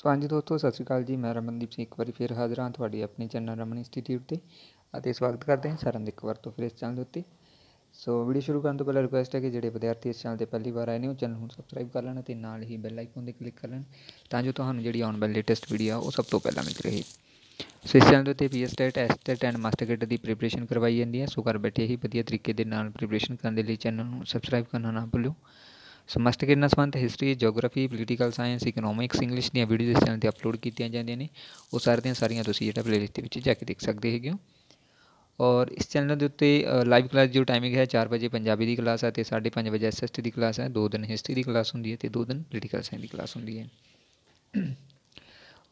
ਸੋ ਹਾਂਜੀ ਦੋਸਤੋ ਸਤਿ ਸ਼੍ਰੀ ਅਕਾਲ ਜੀ ਮੈਂ ਰਮਨਦੀਪ ਸਿੰਘ ਇੱਕ ਵਾਰੀ ਫਿਰ ਹਾਜ਼ਰ ਹਾਂ ਤੁਹਾਡੇ ਆਪਣੇ ਚੈਨਲ ਰਮਨ ਇੰਸਟੀਚਿਊਟ ਤੇ ਅਤੇ ਸਵਾਗਤ ਕਰਦੇ ਹਾਂ ਸਾਰਿਆਂ ਦਾ ਇੱਕ ਵਾਰ ਤੋਂ ਫਿਰ ਇਸ ਚੈਨਲ ਦੇ ਉੱਤੇ ਸੋ ਵੀਡੀਓ ਸ਼ੁਰੂ ਕਰਨ ਤੋਂ ਪਹਿਲਾਂ ਰਿਕੁਐਸਟ ਹੈ ਕਿ ਜਿਹੜੇ ਵਿਦਿਆਰਥੀ ਇਸ ਚੈਨਲ ਤੇ ਪਹਿਲੀ ਵਾਰ ਆਏ ਨੇ ਉਹ ਚੈਨਲ ਨੂੰ ਸਬਸਕ੍ਰਾਈਬ ਕਰ ਲੈਣ ਅਤੇ ਨਾਲ ਹੀ ਬੈਲ ਆਈਕਨ ਤੇ ਕਲਿੱਕ ਕਰ ਲੈਣ ਤਾਂ ਜੋ ਤੁਹਾਨੂੰ ਜਿਹੜੀ ਆਉਣ ਵਾਲੀ ਲੇਟੈਸਟ ਵੀਡੀਓ ਆ ਉਹ ਸਭ ਤੋਂ ਪਹਿਲਾਂ ਮਿਲ ਰਹੀ ਸੋ ਇਸ ਚੈਨਲ ਦੇ ਉੱਤੇ PS TET S TET and master grade ਦੀ ਪ੍ਰੀਪਰੇਸ਼ਨ ਕਰਵਾਈ ਜਾਂਦੀ ਹੈ ਸੋ ਘਰ ਬੈਠੇ ਹੀ ਵਧੀਆ ਤਰੀਕੇ ਦੇ ਨਾਲ ਪ੍ਰੀਪਰੇਸ਼ਨ ਕਰਨ ਦੇ ਲਈ ਚੈਨਲ ਨੂੰ ਸਬਸਕ੍ਰਾਈਬ ਕਰਨਾ ਨਾ ਭੁੱਲਿਓ ਸੋ ਮਾਸਟਰ ਕਿਰਨ ਸੰਬੰਧ history geography political science economics English ਦੀਆਂ ਵੀਡੀਓਜ਼ ਇਸ ਚੈਨਲ ਤੇ ਅਪਲੋਡ ਕੀਤੀਆਂ ਜਾਂਦੀਆਂ ਨੇ ਉਹ ਸਾਰੀਆਂ ਸਾਰੀਆਂ ਤੁਸੀਂ ਜਿਹੜਾ ਪਲੇਲਿਸਟ ਦੇ ਵਿੱਚ ਜਾ ਕੇ ਦੇਖ ਸਕਦੇ ਹੈਗੇ ਹੋ ਔਰ ਇਸ ਚੈਨਲ ਦੇ ਉੱਤੇ ਲਾਈਵ ਕਲਾਸ ਜੋ ਟਾਈਮਿੰਗ ਹੈ 4 ਵਜੇ ਪੰਜਾਬੀ ਦੀ ਕਲਾਸ ਹੈ ਤੇ 5:30 ਵਜੇ ਐਸਐਸਟੀ ਦੀ ਕਲਾਸ ਹੈ ਦੋ ਦਿਨ ਹਿਸਟਰੀ ਦੀ ਕਲਾਸ ਹੁੰਦੀ ਹੈ ਤੇ ਦੋ ਦਿਨ ਪੋਲੀਟੀਕਲ ਸਾਇੰਸ ਦੀ ਕਲਾਸ ਹੁੰਦੀ ਹੈ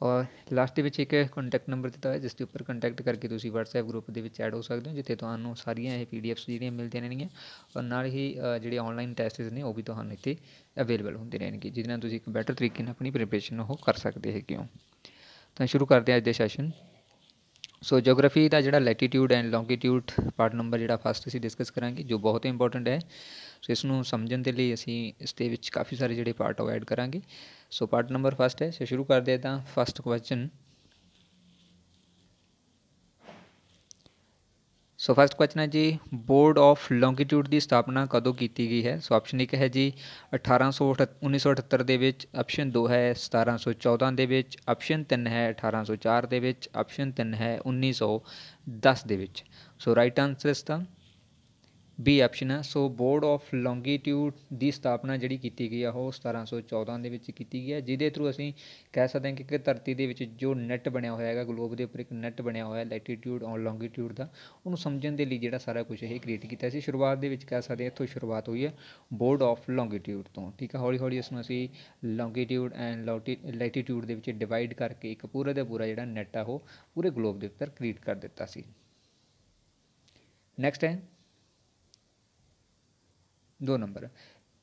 ਔਰ ਲਾਸਟ ਦੇ ਵਿੱਚ ਇੱਕ ਕੰਟੈਕਟ ਨੰਬਰ ਦਿੱਤਾ ਹੋਇਆ ਜਿਸ ਦੇ ਉੱਪਰ ਕੰਟੈਕਟ ਕਰਕੇ ਤੁਸੀਂ WhatsApp ਗਰੁੱਪ ਦੇ ਵਿੱਚ ਐਡ ਹੋ ਸਕਦੇ ਹੋ ਜਿੱਥੇ ਤੁਹਾਨੂੰ ਸਾਰੀਆਂ ਇਹ ਪੀਡੀਐਫਸ ਜਿਹੜੀਆਂ ਮਿਲਦੀਆਂ ਰਹਿਣਗੀਆਂ ਔਰ ਨਾਲ ਹੀ ਜਿਹੜੇ ਆਨਲਾਈਨ ਟੈਸਟਸ ਨੇ ਉਹ ਵੀ ਤੁਹਾਨੂੰ ਇੱਥੇ ਅਵੇਲੇਬਲ ਹੁੰਦੇ ਰਹਿਣਗੇ ਜਿਹਦੇ ਨਾਲ ਤੁਸੀਂ ਇੱਕ ਬੈਟਰ ਤਰੀਕੇ ਨਾਲ ਆਪਣੀ ਪ੍ਰੀਪਰੇਸ਼ਨ ਉਹ ਕਰ ਸਕਦੇ ਹੈਗੇ ਹੋ ਤਾਂ ਸ਼ੁਰੂ ਕਰਦੇ ਹਾਂ ਅੱਜ ਦੇ ਸੈਸ਼ਨ ਸੋ ਜੀਓਗ੍ਰਾਫੀ ਦਾ ਜਿਹੜਾ latitude and longitude part number ਜਿਹੜਾ ਫਸਟ ਅਸੀਂ ਡਿਸਕਸ ਕਰਾਂਗੇ ਜੋ ਬਹੁਤ ਇੰਪੋਰਟੈਂਟ ਹੈ ਸੋ ਇਸ ਨੂੰ ਸਮਝਣ ਦੇ ਲਈ ਅਸੀਂ ਇਸ ਦੇ ਵਿੱਚ ਕਾਫੀ ਸਾਰੇ ਜਿਹੜੇ ਪਾਰਟ ਉਹ ਐਡ ਕਰਾਂਗੇ ਸੋ ਪਾਰਟ ਨੰਬਰ ਫਸਟ ਹੈ ਸੋ ਸ਼ੁਰੂ ਕਰਦੇ ਹਾਂ ਤਾਂ first question so first question ਹੈ ਜੀ ਬੋਰਡ ਆਫ ਲੌਂਗੀਟਿਊਡ ਦੀ ਸਥਾਪਨਾ ਕਦੋਂ ਕੀਤੀ ਗਈ ਹੈ ਸੋ ਆਪਸ਼ਨ 1 ਹੈ ਜੀ 1868 1978 ਦੇ ਵਿੱਚ ਆਪਸ਼ਨ 2 ਹੈ 1714 ਦੇ ਵਿੱਚ ਆਪਸ਼ਨ 3 ਹੈ 1804 ਦੇ ਵਿੱਚ ਆਪਸ਼ਨ 3 ਹੈ 1910 ਦੇ ਵਿੱਚ ਸੋ ਰਾਈਟ ਆਨਸਰ ਇਸ ਦਾ ਬੀ ਆਪਸ਼ਨ ਹੈ ਸੋ ਬੋਰਡ ਆਫ ਲੌਂਗੀਟਿਊਡ ਦੀ ਸਥਾਪਨਾ ਜਿਹੜੀ ਕੀਤੀ ਗਈ ਆ ਉਹ 1714 ਦੇ ਵਿੱਚ ਕੀਤੀ ਗਈ ਹੈ ਜਿਹਦੇ ਥਰੂ ਅਸੀਂ ਕਹਿ ਸਕਦੇ ਹਾਂ ਕਿ ਧਰਤੀ ਦੇ ਵਿੱਚ ਜੋ ਨੈਟ ਬਣਿਆ ਹੋਇਆ ਹੈਗਾ ਗਲੋਬ ਦੇ ਉੱਪਰ ਇੱਕ ਨੈਟ ਬਣਿਆ ਹੋਇਆ ਲੈਟੀਟਿਊਡ ਔਰ ਲੌਂਗੀਟਿਊਡ ਦਾ ਉਹਨੂੰ ਸਮਝਣ ਦੇ ਲਈ ਜਿਹੜਾ ਸਾਰਾ ਕੁਝ ਇਹ ਕ੍ਰੀਏਟ ਕੀਤਾ ਸੀ ਸ਼ੁਰੂਆਤ ਦੇ ਵਿੱਚ ਕਹਿ ਸਕਦੇ ਹਾਂ ਇੱਥੋਂ ਸ਼ੁਰੂਆਤ ਹੋਈ ਹੈ ਬੋਰਡ ਆਫ ਲੌਂਗੀਟਿਊਡ ਤੋਂ ਠੀਕ ਹੈ ਹੌਲੀ ਹੌਲੀ ਇਸ ਨੂੰ ਅਸੀਂ ਲੌਂਗੀਟਿਊਡ ਐਂਡ ਲੈਟੀਟਿਊਡ ਦੇ ਵਿੱਚ ਡਿਵਾਈਡ ਕਰਕੇ ਇੱਕ ਪੂਰੇ ਦਾ ਪੂਰਾ ਜਿਹੜਾ ਨੈਟ ਆ ਉਹ ਪੂਰੇ ਗਲੋਬ ਦੇ ਉੱਪਰ ਕ੍ਰੀਏਟ ਕਰ ਦਿੱਤਾ ਸੀ ਨੈਕਸਟ ਹੈ ਦੋ ਨੰਬਰ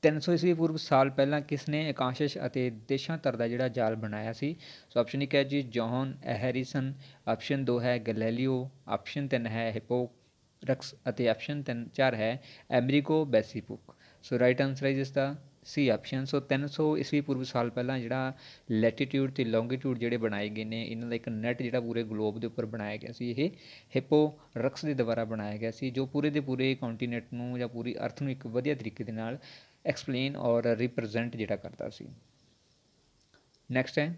300 ਈਸਵੀ ਪੂਰਵ ਸਾਲ ਪਹਿਲਾਂ ਕਿਸ ਨੇ ਇਕਾਂਸ਼ਿਸ਼ ਅਤੇ ਦੇਸ਼ਾਂਤਰ ਦਾ ਜਿਹੜਾ ਜਾਲ ਬਣਾਇਆ ਸੀ ਸੋ ਆਪਸ਼ਨ 1 ਹੈ ਜੀ ਜੌਹਨ ਐਹਰੀਸਨ ਆਪਸ਼ਨ 2 ਹੈ ਗੈਲੀਲੀਓ ਆਪਸ਼ਨ 3 ਹੈ ਹਿਪੋਕਰਟਸ ਅਤੇ ਆਪਸ਼ਨ 3 4 ਹੈ ਐਮਰੀਕੋ ਬੈਸੀਪੁਕ ਸੋ ਰਾਈਟ ਆਨਸਰ ਹੈ ਜਿਸ ਦਾ ਸੀ ਆਪਸ਼ਨ ਸੋ 300 ਇਸਵੀ ਪੂਰਵ ਸਾਲ ਪਹਿਲਾਂ ਜਿਹੜਾ ਲੈਟੀਟਿਊਡ ਤੇ ਲੌਂਗੀਟਿਊਡ ਜਿਹੜੇ ਬਣਾਏ ਗਏ ਨੇ ਇਹਨਾਂ ਦਾ ਇੱਕ ਨੈਟ ਜਿਹੜਾ ਪੂਰੇ ਗਲੋਬ ਦੇ ਉੱਪਰ ਬਣਾਇਆ ਗਿਆ ਸੀ ਇਹ ਹਿਪੋ ਰਕਸ ਦੇ ਦੁਆਰਾ ਬਣਾਇਆ ਗਿਆ ਸੀ ਜੋ ਪੂਰੇ ਦੇ ਪੂਰੇ ਕੰਟੀਨੈਂਟ ਨੂੰ ਜਾਂ ਪੂਰੀ ਅਰਥ ਨੂੰ ਇੱਕ ਵਧੀਆ ਤਰੀਕੇ ਦੇ ਨਾਲ ਐਕਸਪਲੇਨ ਔਰ ਰਿਪਰੈਜ਼ੈਂਟ ਜਿਹੜਾ ਕਰਦਾ ਸੀ ਨੈਕਸਟ ਹੈ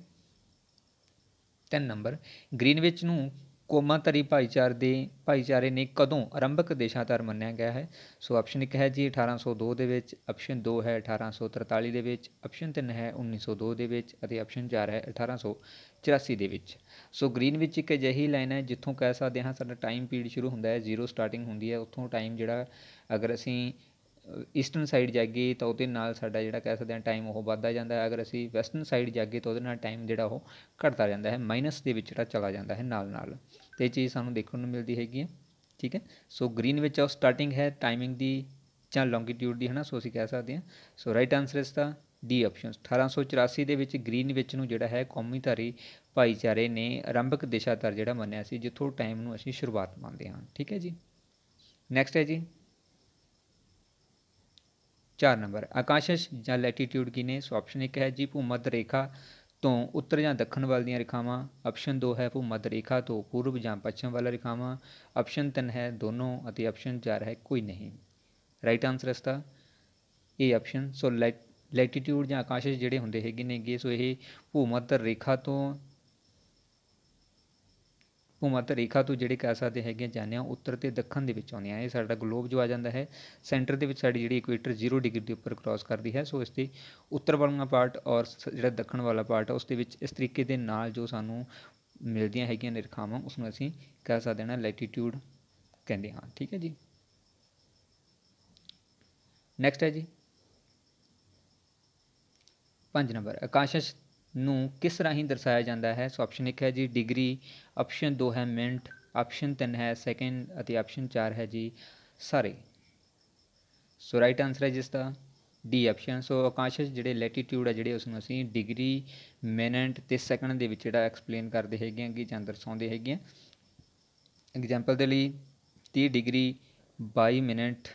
10 ਨੰਬਰ ਗ੍ਰੀਨਵਿਚ ਨੂੰ ਕੌਮਾਂਤਰੀ ਭਾਈਚਾਰੇ ਦੇ ਭਾਈਚਾਰੇ ਨੇ ਕਦੋਂ ਆਰੰਭਕ ਦੇਸ਼ਾਂ ਧਰਮ ਮੰਨਿਆ ਗਿਆ ਹੈ ਸੋ ਆਪਸ਼ਨ 1 ਹੈ ਜੀ 1802 ਦੇ ਵਿੱਚ ਆਪਸ਼ਨ 2 ਹੈ 1843 ਦੇ ਵਿੱਚ ਆਪਸ਼ਨ 3 ਹੈ 1902 ਦੇ ਵਿੱਚ ਅਤੇ ਆਪਸ਼ਨ 4 ਹੈ 1884 ਦੇ ਵਿੱਚ ਸੋ ਗ੍ਰੀਨ ਵਿੱਚ ਇੱਕ ਅਜਿਹੀ ਲਾਈਨ ਹੈ ਜਿੱਥੋਂ ਕਹਿ ਸਕਦੇ ਹਾਂ ਸਾਡਾ ਟਾਈਮ ਪੀਰੀਅਡ ਸ਼ੁਰੂ ਹੁੰਦਾ ਹੈ ਜ਼ੀਰੋ ਸਟਾਰਟਿੰਗ ਹੁੰਦੀ ਹੈ ਉੱਥੋਂ ਟਾਈਮ ਜਿਹੜਾ ਅਗਰ ਅਸੀਂ ਈਸਟਰਨ ਸਾਈਡ ਜਾਗੇ ਤਾਂ ਉਹਦੇ ਨਾਲ ਸਾਡਾ ਜਿਹੜਾ ਕਹਿ ਸਕਦੇ ਹਾਂ ਟਾਈਮ ਉਹ ਵੱਧਦਾ ਜਾਂਦਾ ਹੈ ਅਗਰ ਅਸੀਂ ਵੈਸਟਰਨ ਸਾਈਡ ਜਾਗੇ ਤਾਂ ਉਹਦੇ ਨਾਲ ਟਾਈਮ ਜਿਹੜਾ ਉਹ ਘਟਦਾ ਜਾਂਦਾ ਹੈ ਮਾਈਨਸ ਦੇ ਵਿੱਚ ਜਿਹੜਾ ਚਲਾ ਜਾਂਦਾ ਹੈ ਨਾਲ ਨਾਲ ਤੇ ਚੀਜ਼ ਸਾਨੂੰ ਦੇਖਣ ਨੂੰ ਮਿਲਦੀ ਹੈਗੀ ਹੈ ਠੀਕ ਹੈ ਸੋ ਗ੍ਰੀਨ ਵਿੱਚ ਆ ਸਟਾਰਟਿੰਗ ਹੈ ਟਾਈਮਿੰਗ ਦੀ ਜਾਂ ਲੌਂਗੀਟਿਊਡ ਦੀ ਹੈ ਨਾ ਸੋ ਅਸੀਂ ਕਹਿ ਸਕਦੇ ਹਾਂ ਸੋ ਰਾਈਟ ਆਨਸਰ ਇਸ ਦਾ ਡੀ ਆਪਸ਼ਨ 1884 ਦੇ ਵਿੱਚ ਗ੍ਰੀਨ ਵਿੱਚ ਨੂੰ ਜਿਹੜਾ ਹੈ ਕੌਮੀ ਧਾਰੀ ਭਾਈਚਾਰੇ ਨੇ ਆਰੰਭਕ ਦਿਸ਼ਾਧਰ ਜਿਹੜਾ ਮੰਨਿਆ ਸੀ ਜਿੱਥੋਂ ਟਾਈਮ ਨੂੰ ਅਸੀਂ ਸ਼ੁਰੂਆਤ ਮੰਨਦੇ ਹਾਂ ਠੀਕ ਹੈ ਜੀ ਨੈਕਸਟ ਹੈ ਜੀ 4 ਨੰਬਰ ਆਕਾਸ਼ਸ਼ ਜਾਂ ਲੈਟੀਟਿਊਡ ਕੀ ਨੇ ਸੋ ਆਪਸ਼ਨ 1 ਹੈ ਜੀ ਭੂਮੱਧ ਰੇਖਾ ਤੋਂ ਉੱਤਰ ਜਾਂ ਦੱਖਣ ਵੱਲ ਦੀਆਂ ਰੇਖਾਵਾਂ ਆਪਸ਼ਨ 2 ਹੈ ਭੂਮੱਧ ਰੇਖਾ ਤੋਂ ਪੂਰਬ ਜਾਂ ਪੱਛਮ ਵੱਲ ਰੇਖਾਵਾਂ ਆਪਸ਼ਨ 3 ਹੈ ਦੋਨੋਂ ਅਤੇ ਆਪਸ਼ਨ 4 ਹੈ ਕੋਈ ਨਹੀਂ ਰਾਈਟ ਆਨਸਰ ਇਸਦਾ ਇਹ ਆਪਸ਼ਨ ਸੋ ਲੈਟੀਟਿਊਡ ਜਾਂ ਆਕਾਸ਼ ਜਿਹੜੇ ਹੁੰਦੇ ਹੈਗੇ ਨੇਗੇ ਸੋ ਇਹ ਭੂਮੱਧ ਰੇਖਾ ਤੋਂ ਭੂਮੱਧ ਰੇਖਾ ਤੋਂ ਜਿਹੜੇ ਕਹਿ ਸਕਦੇ ਹੈਗੇ ਜਾਂਦੇ ਆ ਉੱਤਰ ਤੇ ਦੱਖਣ ਦੇ ਵਿੱਚ ਆਉਂਦੀਆਂ ਇਹ ਸਾਡਾ ਗਲੋਬ ਜੋ ਆ ਜਾਂਦਾ ਹੈ ਸੈਂਟਰ ਦੇ ਵਿੱਚ ਸਾਡੀ ਜਿਹੜੀ ਇਕੁਏਟਰ 0 ਡਿਗਰੀ ਦੇ ਉੱਪਰ ਕ੍ਰਾਸ ਕਰਦੀ ਹੈ ਸੋ ਇਸ ਤੇ ਉੱਤਰ ਵਾਲਾ ਪਾਰਟ ਔਰ ਜਿਹੜਾ ਦੱਖਣ ਵਾਲਾ ਪਾਰਟ ਹੈ ਉਸ ਦੇ ਵਿੱਚ ਇਸ ਤਰੀਕੇ ਦੇ ਨਾਲ ਜੋ ਸਾਨੂੰ ਮਿਲਦੀਆਂ ਹੈਗੀਆਂ ਨਿਰਖਾਵਾਂ ਉਸ ਨੂੰ ਅਸੀਂ ਕਹਿ ਸਕਦੇ ਹਾਂ ਲੈਟੀਟਿਊਡ ਕਹਿੰਦੇ ਹਾਂ ਠੀਕ ਹੈ ਜੀ ਨੈਕਸਟ ਹੈ ਜੀ 5 ਨੰਬਰ ਆਕਾਸ਼ ਨੂੰ ਕਿਸ ਰਾਹੀਂ ਦਰਸਾਇਆ ਜਾਂਦਾ ਹੈ ਸੋ ਆਪਸ਼ਨ 1 ਹੈ ਜੀ ਡਿਗਰੀ ਆਪਸ਼ਨ 2 ਹੈ ਮਿੰਟ ਆਪਸ਼ਨ 3 ਹੈ ਸੈਕਿੰਡ ਅਤੇ ਆਪਸ਼ਨ 4 ਹੈ ਜੀ ਸਾਰੇ ਸੋ ਰਾਈਟ ਆਨਸਰ ਹੈ ਜਿਸ ਦਾ ਡੀ ਆਪਸ਼ਨ ਸੋ ਆਕਾਸ਼ ਜਿਹੜੇ ਲੈਟੀਟਿਊਡ ਹੈ ਜਿਹੜੇ ਉਸ ਨੂੰ ਅਸੀਂ ਡਿਗਰੀ ਮਿੰਟ ਤੇ ਸੈਕਿੰਡ ਦੇ ਵਿੱਚ ਜਿਹੜਾ ਐਕਸਪਲੇਨ ਕਰਦੇ ਹੈਗੇ ਆ ਕਿ ਜਾਂ ਦਰਸਾਉਂਦੇ ਹੈਗੇ ਐਗਜ਼ਾਮਪਲ ਦੇ ਲਈ 30 ਡਿਗਰੀ 22 ਮਿੰਟ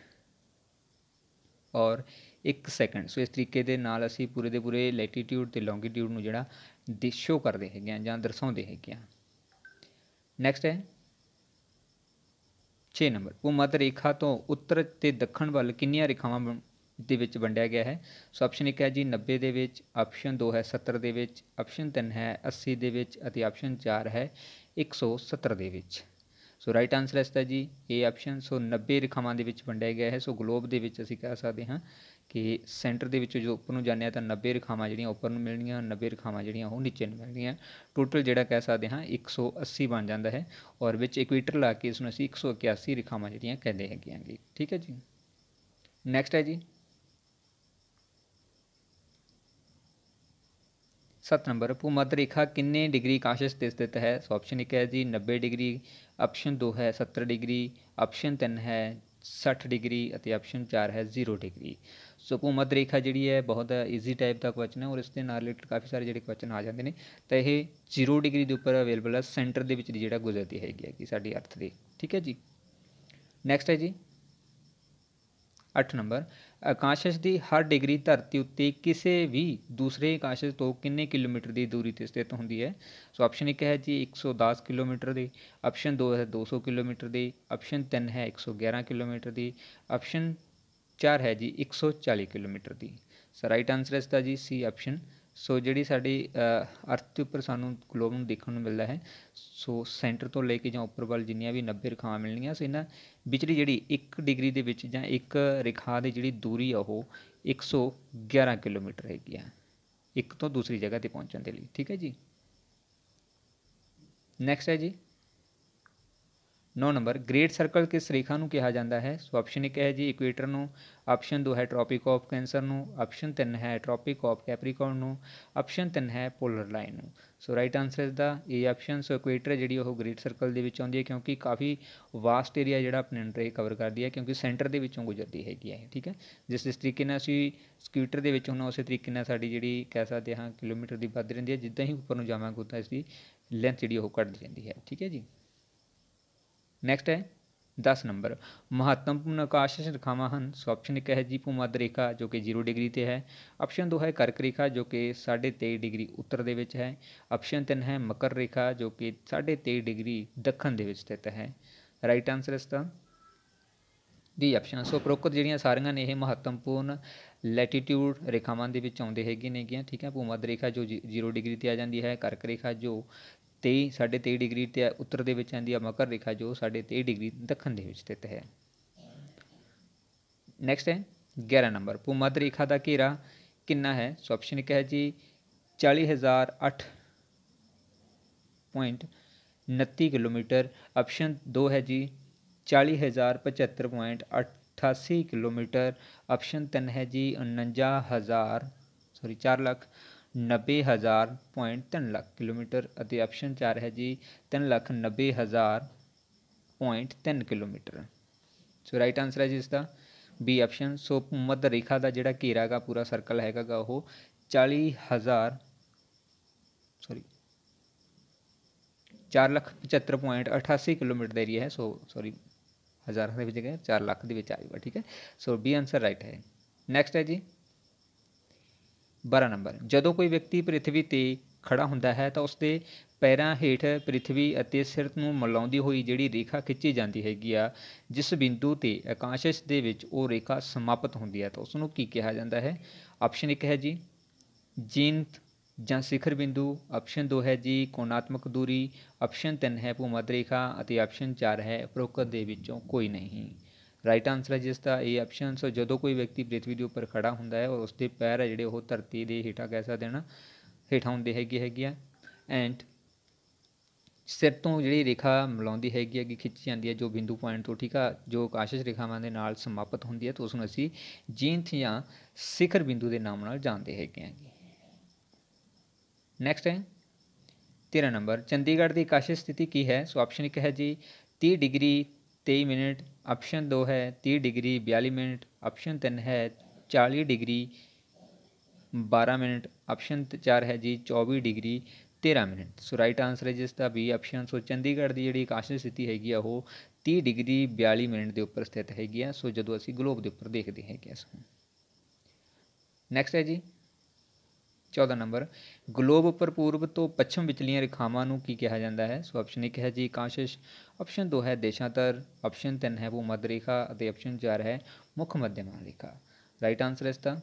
ਔਰ 1 ਸੈਕਿੰਡ ਸੋ ਇਸ ਤਰੀਕੇ ਦੇ ਨਾਲ ਅਸੀਂ ਪੂਰੇ ਦੇ ਪੂਰੇ ਲੈਟੀਟਿਊਡ ਤੇ ਲੌਂਗੀਟਿਊਡ ਨੂੰ ਜਿਹੜਾ ਦਿਸ਼ੋ ਕਰਦੇ ਹੈਗੇ ਆ ਜਾਂ ਦਰਸਾਉਂਦੇ ਹੈਗੇ ਆ ਨੈਕਸਟ ਹੈ 6 ਨੰਬਰ ਉਹ ਭੂਮੱਧ ਰੇਖਾ ਤੋਂ ਉੱਤਰ ਤੇ ਦੱਖਣ ਵੱਲ ਕਿੰਨੀਆਂ ਰੇਖਾਵਾਂ ਦੇ ਵਿੱਚ ਵੰਡਿਆ ਗਿਆ ਹੈ ਸੋ ਆਪਸ਼ਨ 1 ਹੈ ਜੀ 90 ਦੇ ਵਿੱਚ ਆਪਸ਼ਨ 2 ਹੈ 70 ਦੇ ਵਿੱਚ ਆਪਸ਼ਨ 3 ਹੈ 80 ਦੇ ਵਿੱਚ ਅਤੇ ਆਪਸ਼ਨ 4 ਹੈ 170 ਦੇ ਵਿੱਚ ਸੋ ਰਾਈਟ ਆਨਸਰ ਇਸ ਦਾ ਜੀ ਇਹ ਆਪਸ਼ਨ ਸੋ 90 ਰੇਖਾਵਾਂ ਦੇ ਵਿੱਚ ਵੰਡਿਆ ਗਿਆ ਹੈ ਸੋ ਗਲੋਬ ਦੇ ਵਿੱਚ ਅਸੀਂ ਕਹਿ ਸਕਦੇ ਹਾਂ ਕਿ ਸੈਂਟਰ ਦੇ ਵਿੱਚੋਂ ਜੋ ਉੱਪਰ ਨੂੰ ਜਾਂਦੇ ਆ ਤਾਂ 90 ਰੇਖਾਵਾਂ ਜਿਹੜੀਆਂ ਉੱਪਰ ਨੂੰ ਮਿਲਣੀਆਂ 90 ਰੇਖਾਵਾਂ ਜਿਹੜੀਆਂ ਉਹ ਨੀਚੇ ਨੂੰ ਮਿਲਣੀਆਂ ਟੋਟਲ ਜਿਹੜਾ ਕਹਿ ਸਕਦੇ ਹਾਂ 180 ਬਣ ਜਾਂਦਾ ਹੈ ਔਰ ਵਿੱਚ ਇਕੁਏਟਰ ਲਾ ਕੇ ਇਸ ਨੂੰ ਅਸੀਂ 181 ਰੇਖਾਵਾਂ ਜਿਹੜੀਆਂ ਕਹਿੰਦੇ ਹੈਗੀਆਂ ਜੀ ਠੀਕ ਹੈ ਜੀ ਨੈਕਸਟ ਹੈ ਜੀ 7 ਨੰਬਰ ਭੂਮੱਧ ਰੇਖਾ ਕਿੰਨੇ ਡਿਗਰੀ ਕਾਸ਼ਸ ਤੇ ਸਥਿਤ ਹੈ ਸੋ ਆਪਸ਼ਨ 1 ਹੈ ਜੀ 90 ਡਿਗਰੀ ਆਪਸ਼ਨ 2 ਹੈ 70 ਡਿਗਰੀ ਆਪਸ਼ਨ 3 ਹੈ 60 ਡਿਗਰੀ ਅਤੇ ਆਪਸ਼ਨ 4 ਹੈ 0 ਡਿਗਰੀ ਸੋ ਭੂਮੱਧ ਰੇਖਾ ਜਿਹੜੀ ਹੈ ਬਹੁਤ ਈਜ਼ੀ ਟਾਈਪ ਦਾ ਕੁਐਸਚਨ ਹੈ ਔਰ ਇਸ ਦੇ ਨਾਲ ਰਿਲੇਟਡ ਕਾਫੀ ਸਾਰੇ ਜਿਹੜੇ ਕੁਐਸਚਨ ਆ ਜਾਂਦੇ ਨੇ ਤਾਂ ਇਹ 0 ਡਿਗਰੀ ਦੇ ਉੱਪਰ ਅਵੇਲੇਬਲ ਹੈ ਸੈਂਟਰ ਦੇ ਵਿੱਚ ਜਿਹੜਾ ਗੁਜ਼ਰਦੀ ਹੈਗੀ ਹੈ ਕਿ ਸਾਡੀ ਅਰਥ ਦੇ ਠੀਕ ਹੈ ਜੀ ਨੈਕਸਟ ਹੈ ਜੀ 8 ਨੰਬਰ ਆਕਾਸ਼ਸ ਦੀ ਹਰ ਡਿਗਰੀ ਧਰਤੀ ਉੱਤੇ ਕਿਸੇ ਵੀ ਦੂਸਰੇ ਆਕਾਸ਼ਸ ਤੋਂ ਕਿੰਨੇ ਕਿਲੋਮੀਟਰ ਦੀ ਦੂਰੀ ਤੇ ਸਥਿਤ ਹੁੰਦੀ ਹੈ ਸੋ ਆਪਸ਼ਨ 1 ਹੈ ਜੀ 110 ਕਿਲੋਮੀਟਰ ਦੀ ਆਪਸ਼ਨ 2 ਹੈ 200 ਕਿਲੋਮੀਟਰ ਦੀ ਆਪਸ਼ਨ 3 ਹੈ 111 ਕਿਲੋਮੀਟਰ ਦੀ ਆਪਸ਼ਨ ਚਾਰ ਹੈ ਜੀ 140 ਕਿਲੋਮੀਟਰ ਦੀ ਸੋ ਰਾਈਟ ਆਨਸਰ ਇਸ ਦਾ ਜੀ ਸੀ ਆਪਸ਼ਨ ਸੋ ਜਿਹੜੀ ਸਾਡੀ ਅਰਥ ਦੇ ਉੱਪਰ ਸਾਨੂੰ ਗਲੋਬ ਨੂੰ ਦੇਖਣ ਨੂੰ ਮਿਲਦਾ ਹੈ ਸੋ ਸੈਂਟਰ ਤੋਂ ਲੈ ਕੇ ਜਾਂ ਉੱਪਰ ਵੱਲ ਜਿੰਨੀਆਂ ਵੀ 90 ਰੇਖਾਵਾਂ ਮਿਲਣੀਆਂ ਸੋ ਇਹਨਾਂ ਵਿਚਲੀ ਜਿਹੜੀ 1 ਡਿਗਰੀ ਦੇ ਵਿੱਚ ਜਾਂ ਇੱਕ ਰੇਖਾ ਦੀ ਜਿਹੜੀ ਦੂਰੀ ਆ ਉਹ 111 ਕਿਲੋਮੀਟਰ ਹੈਗੀ ਆ ਇੱਕ ਤੋਂ ਦੂਸਰੀ ਜਗ੍ਹਾ ਤੇ ਪਹੁੰਚਣ ਦੇ ਲਈ ਠੀਕ ਹੈ ਜੀ ਨੈਕਸਟ ਹੈ ਜੀ 9 ਨੰਬਰ ਗ੍ਰੇਟ ਸਰਕਲ ਕਿਸ ਰੇਖਾ ਨੂੰ ਕਿਹਾ ਜਾਂਦਾ ਹੈ ਸੋ ਆਪਸ਼ਨ 1 ਹੈ ਜੀ ਇਕੁਏਟਰ ਨੂੰ ਆਪਸ਼ਨ 2 ਹੈ ਟ੍ਰੋਪਿਕ ਆਫ ਕੈਂਸਰ ਨੂੰ ਆਪਸ਼ਨ 3 ਹੈ ਟ੍ਰੋਪਿਕ ਆਫ ਕੈਪਰੀਕੌਨ ਨੂੰ ਆਪਸ਼ਨ 3 ਹੈ ਪੋਲਰ ਲਾਈਨ ਨੂੰ ਸੋ ਰਾਈਟ ਆਨਸਰ ਇਸ ਦਾ ਏ ਆਪਸ਼ਨ ਸੋ ਇਕੁਏਟਰ ਜਿਹੜੀ ਉਹ ਗ੍ਰੇਟ ਸਰਕਲ ਦੇ ਵਿੱਚ ਆਉਂਦੀ ਹੈ ਕਿਉਂਕਿ ਕਾਫੀ ਵਾਸਟ ਏਰੀਆ ਜਿਹੜਾ ਪਲੈਨਟ ਰੇ ਕਵਰ ਕਰਦੀ ਹੈ ਕਿਉਂਕਿ ਸੈਂਟਰ ਦੇ ਵਿੱਚੋਂ ਗੁਜ਼ਰਦੀ ਹੈਗੀ ਹੈ ਠੀਕ ਹੈ ਜਿਸ ਜਿਸ ਤਰੀਕੇ ਨਾਲ ਅਸੀਂ ਸਕੂਟਰ ਦੇ ਵਿੱਚ ਹੁਣ ਉਸੇ ਤਰੀਕੇ ਨਾਲ ਸਾਡੀ ਜਿਹੜੀ ਕਹਿ ਸਕਦੇ ਹਾਂ ਕਿਲੋਮੀਟਰ ਦੀ ਵੱਧ ਰਹਿੰਦੀ ਹੈ ਜਿੱਦਾਂ ਹੀ ਉੱਪਰ ਨੂੰ ਜਾਵਾਂਗੇ ਉਦਾਂ ਇਸ ਦੀ ਲੈਂਥ ਜਿਹੜੀ ਉਹ ਘਟਦੀ ਜਾਂਦੀ ਹੈ ਠੀਕ ਹੈ ਜੀ ਨੈਕਸਟ ਹੈ 10 ਨੰਬਰ ਮਹੱਤਵਪੂਰਨ ਆਕਾਸ਼ ਰੇਖਾਵਾਂ ਹਨ ਸੋ ਆਪਸ਼ਨ 1 ਹੈ ਜੀ ਭੂਮੱਧ ਰੇਖਾ ਜੋ ਕਿ 0 ਡਿਗਰੀ ਤੇ ਹੈ ਆਪਸ਼ਨ 2 ਹੈ ਕਰਕ ਰੇਖਾ ਜੋ ਕਿ 23.5 ਡਿਗਰੀ ਉੱਤਰ ਦੇ ਵਿੱਚ ਹੈ ਆਪਸ਼ਨ 3 ਹੈ ਮਕਰ ਰੇਖਾ ਜੋ ਕਿ 23.5 ਡਿਗਰੀ ਦੱਖਣ ਦੇ ਵਿੱਚ ਸਥਿਤ ਹੈ ਰਾਈਟ ਆਨਸਰ ਇਸ ਦਾ ਦੀ ਆਪਸ਼ਨ ਸੋ ਪ੍ਰੋਕਤ ਜਿਹੜੀਆਂ ਸਾਰੀਆਂ ਨੇ ਇਹ ਮਹੱਤਵਪੂਰਨ ਲੈਟੀਟਿਊਡ ਰੇਖਾਵਾਂ ਦੇ ਵਿੱਚ ਆਉਂਦੇ ਹੈਗੇ ਨੇਗੀਆਂ ਠੀਕ ਹੈ ਭੂਮੱਧ ਰੇਖਾ ਜੋ 0 ਡਿਗਰੀ ਤੇ ਆ ਜਾਂਦੀ ਹੈ ਕਰਕ ਰੇਖਾ ਜੋ 23 ਤੇਈ ਡਿਗਰੀ ਤੇ ਉੱਤਰ ਦੇ ਵਿੱਚ ਆਂਦੀ ਹੈ ਮਕਰ ਰੇਖਾ ਜੋ ਤੇਈ ਡਿਗਰੀ ਦੱਖਣ ਦੇ ਵਿੱਚ ਸਥਿਤ ਹੈ ਨੈਕਸਟ ਹੈ 11 ਨੰਬਰ ਭੂਮੱਧ ਰੇਖਾ ਦਾ ਘੇਰਾ ਕਿੰਨਾ ਹੈ ਸੋ ਆਪਸ਼ਨ 1 ਹੈ ਜੀ 40008.29 ਕਿਲੋਮੀਟਰ ਆਪਸ਼ਨ 2 ਹੈ ਜੀ 40075.88 ਕਿਲੋਮੀਟਰ ਆਪਸ਼ਨ 3 ਹੈ ਜੀ 49000 ਸੌਰੀ 4 ਲੱਖ ਨੱਬੇ ਹਜ਼ਾਰ ਪੁਆਇੰਟ ਤਿੰਨ ਲੱਖ ਕਿਲੋਮੀਟਰ ਅਤੇ ਆਪਸ਼ਨ 4 ਹੈ ਜੀ ਤਿੰਨ ਲੱਖ ਨੱਬੇ ਹਜ਼ਾਰ ਪੁਆਇੰਟ ਤਿੰਨ ਕਿਲੋਮੀਟਰ ਸੋ ਰਾਈਟ ਆਨਸਰ ਹੈ ਜੀ ਇਸ ਦਾ ਬੀ ਆਪਸ਼ਨ ਸੋ ਭੂਮੱਧ ਰੇਖਾ ਦਾ ਜਿਹੜਾ ਘੇਰਾ ਹੈਗਾ ਪੂਰਾ ਸਰਕਲ ਹੈਗਾਗਾ ਉਹ 40000 ਸੌਰੀ 4755.88 ਕਿਲੋਮੀਟਰ ਦਾ ਏਰੀਆ ਹੈ ਸੋ ਸੌਰੀ ਹਜ਼ਾਰਾਂ ਦੇ ਵਿੱਚ ਗਏ 4 ਲੱਖ ਦੇ ਵਿੱਚ ਆ ਠੀਕ ਹੈ ਸੋ ਬੀ ਆਨਸਰ ਰਾਈਟ ਹੈ ਨੈਕਸਟ ਹੈ ਜੀ 12 ਨੰਬਰ ਜਦੋਂ ਕੋਈ ਵਿਅਕਤੀ ਪ੍ਰithvi ਤੇ ਖੜਾ ਹੁੰਦਾ ਹੈ ਤਾਂ ਉਸਦੇ ਪੈਰਾਂ ਹੇਠ ਪ੍ਰithvi ਅਤੇ ਸਿਰ ਨੂੰ ਮਿਲਾਉਂਦੀ ਹੋਈ ਜਿਹੜੀ ਰੇਖਾ ਖਿੱਚੀ ਜਾਂਦੀ ਹੈਗੀ ਆ ਜਿਸ ਬਿੰਦੂ ਤੇ ਆਕਾਸ਼ ਦੇ ਵਿੱਚ ਉਹ ਰੇਖਾ ਸਮਾਪਤ ਹੁੰਦੀ ਹੈ ਤਾਂ ਉਸ ਨੂੰ ਕੀ ਕਿਹਾ ਜਾਂਦਾ ਹੈ ਆਪਸ਼ਨ 1 ਹੈ ਜੀ ਜੀਨਤ ਜਾਂ ਸਿਖਰ ਬਿੰਦੂ ਆਪਸ਼ਨ 2 ਹੈ ਜੀ ਕੋਣਾਤਮਕ ਦੂਰੀ ਆਪਸ਼ਨ 3 ਹੈ ਭੂਮਧ ਰੇਖਾ ਅਤੇ ਆਪਸ਼ਨ 4 ਹੈ ਉਪਰੋਕਤ ਦੇ ਵਿੱਚੋਂ ਕੋਈ ਨਹੀਂ ਰਾਈਟ ਆਨਸਰ ਹੈ ਜਿਸ ਦਾ ਏ ਆਪਸ਼ਨ ਸੋ ਜਦੋਂ ਕੋਈ ਵਿਅਕਤੀ ਪ੍ਰithvi ਦੇ ਉੱਪਰ ਖੜਾ ਹੁੰਦਾ ਹੈ ਉਸ ਦੇ ਪੈਰ ਹੈ ਜਿਹੜੇ ਉਹ ਧਰਤੀ ਦੇ ਹੇਠਾਂ ਕਹਿ ਸਕਦੇ ਹਨ ਹੇਠਾਂ ਹੁੰਦੇ ਹੈਗੇ ਹੈਗੇ ਆ ਐਂਡ ਸਿਰ ਤੋਂ ਜਿਹੜੀ ਰੇਖਾ ਮਿਲਾਉਂਦੀ ਹੈਗੀ ਹੈਗੀ ਖਿੱਚੀ ਜਾਂਦੀ ਹੈ ਜੋ ਬਿੰਦੂ ਪੁਆਇੰਟ ਤੋਂ ਠੀਕ ਆ ਜੋ ਆਕਾਸ਼ਿਸ਼ ਰੇਖਾਵਾਂ ਦੇ ਨਾਲ ਸਮਾਪਤ ਹੁੰਦੀ ਹੈ ਤਾਂ ਉਸ ਨੂੰ ਅਸੀਂ ਜੀਨਥ ਜਾਂ ਸਿਖਰ ਬਿੰਦੂ ਦੇ ਨਾਮ ਨਾਲ ਜਾਣਦੇ ਹੈਗੇ ਹਾਂ ਨੈਕਸਟ ਹੈ 13 ਨੰਬਰ ਚੰਡੀਗੜ੍ਹ ਦੀ ਆਕਾਸ਼ਿਸ਼ ਸਥਿਤੀ ਕੀ ਹੈ ਸੋ ਆਪਸ਼ਨ 1 ਹੈ ਜੀ 30 ਡਿਗਰੀ तेई मिनट ऑप्शन दो है तीह डिग्री बयाली मिनट ऑप्शन तीन है चाली डिग्री बारह मिनट ऑप्शन चार है जी चौबीस डिग्री तेरह मिनट सो राइट आंसर है जिसका भी ऑप्शन सो चंडीगढ़ की जी काश स्थिति हैगी ਆ डिग्री बयाली मिनट के उपर स्थित हैगी सो जो असी ग्लोब के उपर देखते हैं ਉੱਪਰ नैक्सट है जी 14 ਨੰਬਰ ਗਲੋਬ ਉੱਪਰ ਪੂਰਬ ਤੋਂ ਪੱਛਮ ਵਿਚਲੀਆਂ ਰੇਖਾਵਾਂ ਨੂੰ ਕੀ ਕਿਹਾ ਜਾਂਦਾ ਹੈ ਸੋ ਆਪਸ਼ਨ 1 ਹੈ ਜੀ ਕਾਂਸ਼ਿਸ਼ ਆਪਸ਼ਨ 2 ਹੈ ਦੇਸ਼ਾਂਤਰ ਆਪਸ਼ਨ 3 ਹੈ ਭੂਮੱਧ ਰੇਖਾ ਅਤੇ ਆਪਸ਼ਨ 4 ਹੈ ਮੁੱਖ ਮੱਧਮ ਰੇਖਾ ਰਾਈਟ ਆਨਸਰ ਇਸ ਦਾ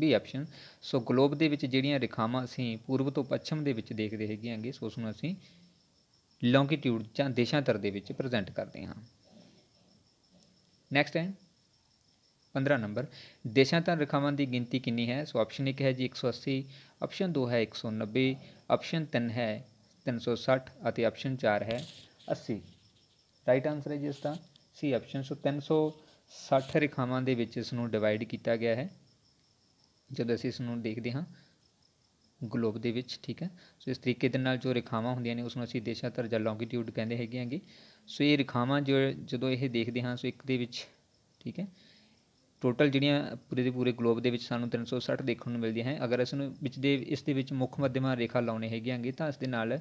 ਬੀ ਆਪਸ਼ਨ ਸੋ ਗਲੋਬ ਦੇ ਵਿੱਚ ਜਿਹੜੀਆਂ ਰੇਖਾਵਾਂ ਅਸੀਂ ਪੂਰਬ ਤੋਂ ਪੱਛਮ ਦੇ ਵਿੱਚ ਦੇਖਦੇ ਹੈਗੇ ਆਂਗੇ ਸੋ ਉਸ ਨੂੰ ਅਸੀਂ ਲੌਂਗੀਟਿਊਡ ਜਾਂ ਦੇਸ਼ਾਂਤਰ ਦੇ ਵਿੱਚ ਪ੍ਰੈਜ਼ੈਂਟ ਕਰਦੇ ਹਾਂ ਨੈਕਸਟ ਹੈ 15 ਨੰਬਰ ਦੇਸ਼ਾਂ ਤਾਂ ਰੇਖਾਵਾਂ ਦੀ ਗਿਣਤੀ ਕਿੰਨੀ ਹੈ ਸੋ ਆਪਸ਼ਨ 1 ਹੈ ਜੀ 180 ਆਪਸ਼ਨ 2 ਹੈ 190 ਆਪਸ਼ਨ 3 ਹੈ 360 ਅਤੇ ਆਪਸ਼ਨ 4 ਹੈ 80 ਰਾਈਟ ਆਨਸਰ ਹੈ ਜੀ ਇਸ ਦਾ ਸੀ ਆਪਸ਼ਨ ਸੋ 360 ਰੇਖਾਵਾਂ ਦੇ ਵਿੱਚ ਇਸ ਨੂੰ ਡਿਵਾਈਡ ਕੀਤਾ ਗਿਆ ਹੈ ਜਦੋਂ ਅਸੀਂ ਇਸ ਨੂੰ ਦੇਖਦੇ ਹਾਂ ਗਲੋਬ ਦੇ ਵਿੱਚ ਠੀਕ ਹੈ ਸੋ ਇਸ ਤਰੀਕੇ ਦੇ ਨਾਲ ਜੋ ਰੇਖਾਵਾਂ ਹੁੰਦੀਆਂ ਨੇ ਉਸ ਨੂੰ ਅਸੀਂ ਦੇਸ਼ਾਂਤਰ ਜਾਂ ਲੌਂਗੀਟਿਊਡ ਕਹਿੰਦੇ ਹੈਗੇ ਆਂਗੇ ਸੋ ਇਹ ਰੇਖਾਵਾਂ ਜੋ ਜਦੋਂ ਇਹ ਦੇਖਦੇ ਹਾਂ ਸੋ ਇੱਕ ਦੇ ਵਿੱਚ ਠੀਕ ਹੈ ਟੋਟਲ ਜਿਹੜੀਆਂ ਪੂਰੇ ਦੇ ਪੂਰੇ ਗਲੋਬ ਦੇ ਵਿੱਚ ਸਾਨੂੰ 360 ਦੇਖਣ ਨੂੰ ਮਿਲਦੀਆਂ ਹੈ ਅਗਰ ਇਸ ਨੂੰ ਵਿੱਚ ਦੇ ਇਸ ਦੇ ਵਿੱਚ ਮੁੱਖ ਮੱਧਮਾ ਰੇਖਾ ਲਾਉਣੇ ਹੈਗੀਆਂਗੇ ਤਾਂ ਇਸ ਦੇ ਨਾਲ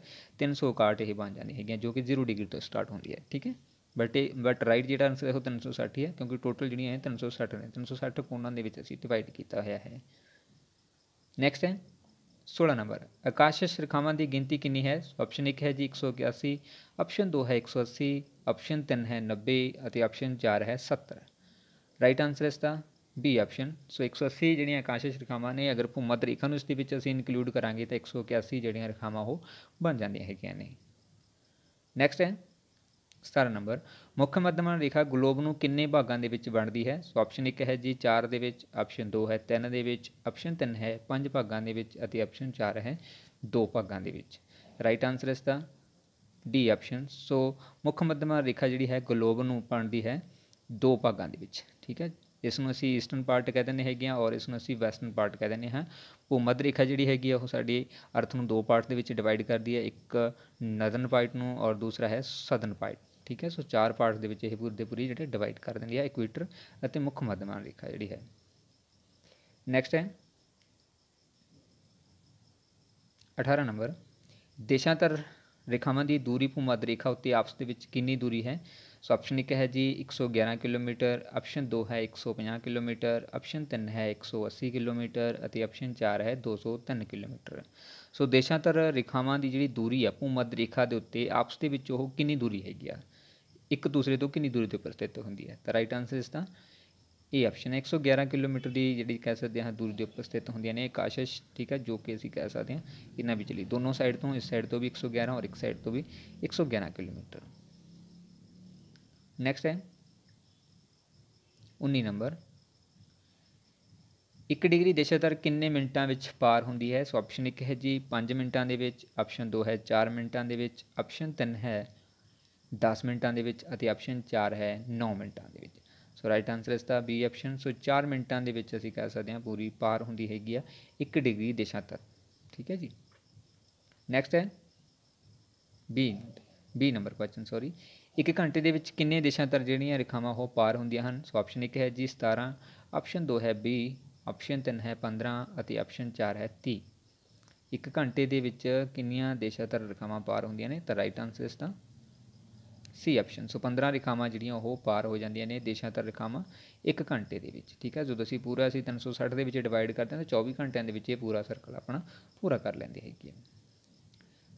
361 ਇਹ ਬਣ ਜਾਂਦੀ ਹੈਗੀਆਂ ਜੋ ਕਿ 0 ਡਿਗਰੀ ਤੋਂ ਸਟਾਰਟ ਹੁੰਦੀ ਹੈ ਠੀਕ ਹੈ ਬਟ ਇਹ ਬਟ ਰਾਈਟ ਜਿਹੜਾ ਆਨਸਰ ਹੈ ਉਹ 360 ਹੈ ਕਿਉਂਕਿ ਟੋਟਲ ਜਿਹੜੀਆਂ ਹੈ 360 ਨੇ 360 ਕੋਣਾਂ ਦੇ ਵਿੱਚ ਅਸੀਂ ਡਿਵਾਈਡ ਕੀਤਾ ਹੋਇਆ ਹੈ ਨੈਕਸਟ ਹੈ 16 ਨੰਬਰ ਆਕਾਸ਼ ਰੇਖਾਵਾਂ ਦੀ ਗਿਣਤੀ ਕਿੰਨੀ ਹੈ ਆਪਸ਼ਨ 1 ਹੈ ਜੀ 181 ਆਪਸ਼ਨ 2 ਹੈ 180 ਆਪਸ਼ਨ 3 ਹੈ 90 ਅਤੇ ਆਪਸ਼ਨ 4 ਹੈ 70 ਰਾਈਟ ਆਨਸਰ ਇਸ ਦਾ ਬੀ ਆਪਸ਼ਨ ਸੋ 180 ਜਿਹੜੀਆਂ ਆਕਾਸ਼ਿਸ਼ ਰੇਖਾਵਾਂ ਨੇ ਅਗਰ ਭੂਮੱਧ ਰੇਖਾ ਨੂੰ ਇਸ ਦੇ ਵਿੱਚ ਅਸੀਂ ਇਨਕਲੂਡ ਕਰਾਂਗੇ ਤਾਂ 181 ਜਿਹੜੀਆਂ ਰੇਖਾਵਾਂ ਉਹ ਬਣ ਜਾਂਦੀਆਂ ਹੈਗੀਆਂ ਨੇ ਨੈਕਸਟ ਹੈ 17 ਨੰਬਰ ਮੁੱਖ ਮੱਧਮ ਰੇਖਾ ਗਲੋਬ ਨੂੰ ਕਿੰਨੇ ਭਾਗਾਂ ਦੇ ਵਿੱਚ ਵੰਡਦੀ ਹੈ ਸੋ ਆਪਸ਼ਨ 1 ਹੈ ਜੀ 4 ਦੇ ਵਿੱਚ ਆਪਸ਼ਨ 2 ਹੈ 3 ਦੇ ਵਿੱਚ ਆਪਸ਼ਨ 3 ਹੈ 5 ਭਾਗਾਂ ਦੇ ਵਿੱਚ ਅਤੇ ਆਪਸ਼ਨ 4 ਹੈ 2 ਭਾਗਾਂ ਦੇ ਵਿੱਚ ਰਾਈਟ ਆਨਸਰ ਇਸ ਦਾ ਡੀ ਆਪਸ਼ਨ ਸੋ ਮੁੱਖ ਮੱਧਮ ਰੇਖਾ ਜਿਹੜੀ ਹੈ ਗਲੋਬ ਨੂੰ ਵੰਡਦੀ ਹੈ ਦੋ ਭਾਗਾਂ ਦੇ ਵਿੱਚ ਠੀਕ ਹੈ ਇਸ ਨੂੰ ਅਸੀਂ ਈਸਟਰਨ ਪਾਰਟ ਕਹਿ ਦਿੰਦੇ ਹੈਗੇ ਆ ਔਰ ਇਸ ਨੂੰ ਅਸੀਂ ਵੈਸਟਰਨ ਪਾਰਟ ਕਹਿ ਦਿੰਦੇ ਹਾਂ ਭੂਮੱਧ ਰੇਖਾ ਜਿਹੜੀ ਹੈਗੀ ਆ ਉਹ ਸਾਡੀ ਅਰਥ ਨੂੰ ਦੋ ਪਾਰਟ ਦੇ ਵਿੱਚ ਡਿਵਾਈਡ ਕਰਦੀ ਹੈ ਇੱਕ ਨਦਰਨ ਪਾਰਟ ਨੂੰ ਔਰ ਦੂਸਰਾ ਹੈ ਸਦਰਨ ਪਾਰਟ ਠੀਕ ਹੈ ਸੋ ਚਾਰ ਪਾਰਟ ਦੇ ਵਿੱਚ ਇਹ ਪੂਰੇ ਦੇ ਪੂਰੀ ਜਿਹੜੇ ਡਿਵਾਈਡ ਕਰ ਦਿੰਦੀ ਹੈ ਇਕੁਏਟਰ ਅਤੇ ਮੁੱਖ ਮੱਧਮਾਨ ਰੇਖਾ ਜਿਹੜੀ ਹੈ ਨੈਕਸਟ ਹੈ 18 ਨੰਬਰ ਦੇਸ਼ਾਂਤਰ ਰੇਖਾਵਾਂ ਦੀ ਦੂਰੀ ਭੂਮੱਧ ਰੇਖਾ ਉੱਤੇ ਆਪਸ ਦੇ ਵਿੱਚ ਕਿੰਨੀ ਦੂਰੀ ਹੈ ਸੋ ਆਪਸ਼ਨ 1 ਹੈ ਜੀ 111 ਕਿਲੋਮੀਟਰ ਆਪਸ਼ਨ 2 ਹੈ 150 ਕਿਲੋਮੀਟਰ ਆਪਸ਼ਨ 3 ਹੈ 180 ਕਿਲੋਮੀਟਰ ਅਤੇ ਆਪਸ਼ਨ 4 ਹੈ 203 ਕਿਲੋਮੀਟਰ ਸੋ ਦੇਸ਼ਾਂਤਰ ਰੇਖਾਵਾਂ ਦੀ ਜਿਹੜੀ ਦੂਰੀ ਹੈ ਭੂਮੱਧ ਰੇਖਾ ਦੇ ਉੱਤੇ ਆਪਸ ਦੇ ਵਿੱਚ ਉਹ ਕਿੰਨੀ ਦੂਰੀ ਹੈਗੀ ਆ ਇੱਕ ਦੂਸਰੇ ਤੋਂ ਕਿੰਨੀ ਦੂਰੀ ਤੇ ਉੱਪਰ ਹੁੰਦੀ ਹੈ ਤਾਂ ਰਾਈਟ ਆਨਸਰ ਇਸ ਦਾ ਇਹ ਆਪਸ਼ਨ 111 ਕਿਲੋਮੀਟਰ ਦੀ ਜਿਹੜੀ ਕਹਿ ਸਕਦੇ ਹਾਂ ਦੂਰੀ ਦੇ ਉੱਪਰ ਸਥਿਤ ਹੁੰਦੀਆਂ ਨੇ ਕਾਸ਼ਿਸ਼ ਠੀਕ ਹੈ ਜੋ ਕਿ ਅਸੀਂ ਕਹਿ ਸਕਦੇ ਹਾਂ ਇਹਨਾਂ ਵਿਚਲੀ ਦੋਨੋਂ ਸਾਈਡ ਤੋਂ ਇਸ ਸਾਈਡ ਤੋਂ ਵੀ 111 ਔਰ ਇੱਕ ਸਾਈਡ ਤੋਂ ਵੀ 111 ਕਿਲੋਮੀਟਰ ਨੈਕਸਟ ਹੈ 19 ਨੰਬਰ 1 ਡਿਗਰੀ ਦੇਸ਼ਾਂਤਰ ਕਿੰਨੇ ਮਿੰਟਾਂ ਵਿੱਚ ਪਾਰ ਹੁੰਦੀ ਹੈ ਸੋ ਆਪਸ਼ਨ 1 ਹੈ ਜੀ 5 ਮਿੰਟਾਂ ਦੇ ਵਿੱਚ ਆਪਸ਼ਨ 2 ਹੈ 4 ਮਿੰਟਾਂ ਦੇ ਵਿੱਚ ਆਪਸ਼ਨ 3 ਹੈ 10 ਮਿੰਟਾਂ ਦੇ ਵਿੱਚ ਅਤੇ ਆਪਸ਼ਨ 4 ਹੈ 9 ਮਿੰਟਾਂ ਦੇ ਵਿੱਚ ਸੋ ਰਾਈਟ ਆਨਸਰ ਇਸ ਦਾ ਬੀ ਆਪਸ਼ਨ ਸੋ 4 ਮਿੰਟਾਂ ਦੇ ਵਿੱਚ ਅਸੀਂ ਕਹਿ ਸਕਦੇ ਹਾਂ ਪੂਰੀ ਪਾਰ ਹੁੰਦੀ ਹੈਗੀ ਆ 1 ਡਿਗਰੀ ਦੇਸ਼ਾਂਤਰ ਠੀਕ ਹੈ ਜੀ ਨੈਕਸਟ ਹੈ B B number question sorry ਇੱਕ ਘੰਟੇ ਦੇ ਵਿੱਚ ਕਿੰਨੇ ਦੇਸ਼ਾਂ ਤਰ ਜਿਹੜੀਆਂ ਰੇਖਾਵਾਂ ਉਹ ਪਾਰ ਹੁੰਦੀਆਂ ਹਨ ਸੋ ਆਪਸ਼ਨ 1 ਹੈ ਜੀ 17 ਆਪਸ਼ਨ 2 ਹੈ ਬੀ ਆਪਸ਼ਨ 3 ਹੈ 15 ਅਤੇ ਆਪਸ਼ਨ 4 ਹੈ 30 ਇੱਕ ਘੰਟੇ ਦੇ ਵਿੱਚ ਕਿੰਨੀਆਂ ਦੇਸ਼ਾਂ ਤਰ ਰੇਖਾਵਾਂ ਪਾਰ ਹੁੰਦੀਆਂ ਨੇ ਤਾਂ ਰਾਈਟ ਆਨਸਰ ਇਸ ਦਾ ਸੀ ਆਪਸ਼ਨ ਸੋ 15 ਰੇਖਾਵਾਂ ਜਿਹੜੀਆਂ ਉਹ ਪਾਰ ਹੋ ਜਾਂਦੀਆਂ ਨੇ ਦੇਸ਼ਾਂ ਤਰ ਰੇਖਾਵਾਂ ਇੱਕ ਘੰਟੇ ਦੇ ਵਿੱਚ ਠੀਕ ਹੈ ਜਦੋਂ ਅਸੀਂ ਪੂਰਾ ਅਸੀਂ 360 ਦੇ ਵਿੱਚ ਡਿਵਾਈਡ ਕਰਦੇ ਹਾਂ ਤਾਂ 24 ਘੰਟਿਆਂ ਦੇ ਵਿੱਚ ਇਹ ਪੂਰਾ ਸਰਕਲ ਆਪਣਾ ਪੂਰਾ ਕਰ ਲੈਂਦੇ ਹੈਗੇ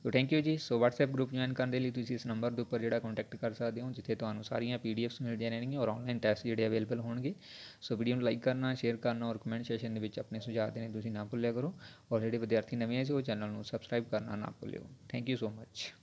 ਸੋ ਥੈਂਕ ਯੂ ਜੀ ਸੋ WhatsApp ਗਰੁੱਪ ਜੁਆਇਨ ਕਰਨ ਦੇ ਲਈ ਤੁਸੀਂ ਇਸ ਨੰਬਰ ਦੇ ਉੱਪਰ ਜਿਹੜਾ ਕੰਟੈਕਟ ਕਰ ਸਕਦੇ ਹੋ ਜਿੱਥੇ ਤੁਹਾਨੂੰ ਸਾਰੀਆਂ ਮਿਲ ਮਿਲਦੀਆਂ ਰਹਿਣਗੀਆਂ ਔਰ ਆਨਲਾਈਨ ਟੈਸਟ ਜਿਹੜੇ ਅਵੇਲੇਬਲ ਹੋਣਗੇ ਸੋ ਵੀਡੀਓ ਨੂੰ ਲਾਈਕ ਕਰਨਾ ਸ਼ੇਅਰ ਕਰਨਾ ਔਰ ਕਮੈਂਟ ਸੈਕਸ਼ਨ ਦੇ ਵਿੱਚ ਆਪਣੇ ਸੁਝਾਅ ਦੇਣੇ ਤੁਸੀਂ ਨਾ ਭੁੱਲਿਆ ਕਰੋ ਔਰ ਜਿਹੜੇ ਵਿਦਿਆਰਥੀ ਨਵੇਂ ਆਏ ਸੋ ਚੈਨਲ ਨੂੰ ਸਬਸਕ੍ਰਾਈਬ ਕਰਨਾ ਨਾ ਭੁੱਲਿਓ ਥੈਂਕ ਯੂ ਸੋ ਮੱਚ